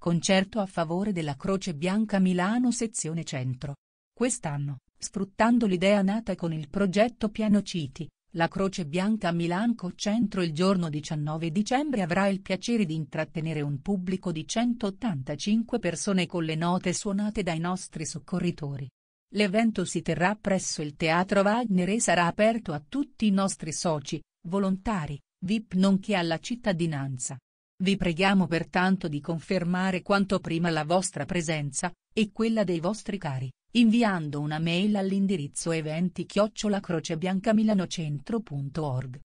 concerto a favore della Croce Bianca Milano sezione centro. Quest'anno, sfruttando l'idea nata con il progetto Piano Citi, la Croce Bianca Milano Centro il giorno 19 dicembre avrà il piacere di intrattenere un pubblico di 185 persone con le note suonate dai nostri soccorritori. L'evento si terrà presso il Teatro Wagner e sarà aperto a tutti i nostri soci, volontari, VIP nonché alla cittadinanza. Vi preghiamo pertanto di confermare quanto prima la vostra presenza, e quella dei vostri cari, inviando una mail all'indirizzo eventi chiocciolacrocebiancamilanocentro.org.